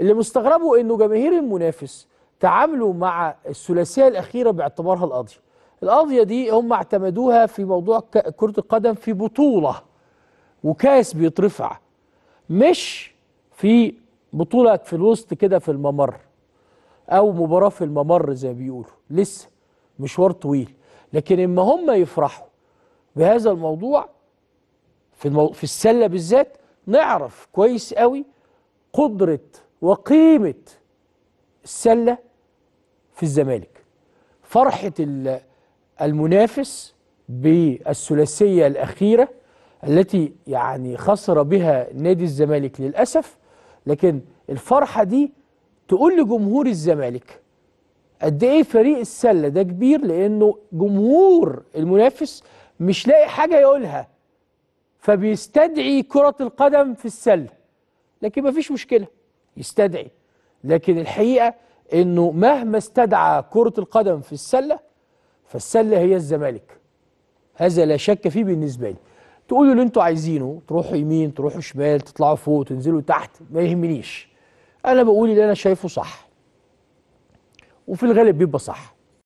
اللي مستغربه انه جماهير المنافس تعاملوا مع الثلاثيه الاخيره باعتبارها القاضيه القاضيه دي هم اعتمدوها في موضوع كره القدم في بطوله وكاس بيترفع مش في بطوله في الوسط كده في الممر او مباراه في الممر زي ما بيقولوا لسه مشوار طويل لكن اما هم يفرحوا بهذا الموضوع في المو... في السله بالذات نعرف كويس قوي قدرة وقيمة السلة في الزمالك فرحة المنافس بالثلاثية الأخيرة التي يعني خسر بها نادي الزمالك للأسف لكن الفرحة دي تقول لجمهور الزمالك قد ايه فريق السله ده كبير لانه جمهور المنافس مش لاقي حاجه يقولها فبيستدعي كره القدم في السله لكن ما فيش مشكلة يستدعي لكن الحقيقة انه مهما استدعى كرة القدم في السلة فالسلة هي الزمالك هذا لا شك فيه بالنسبة لي تقولوا اللي انتوا عايزينه تروحوا يمين تروحوا شمال تطلعوا فوق تنزلوا تحت ما يهمنيش انا بقول اللي انا شايفه صح وفي الغالب بيبقى صح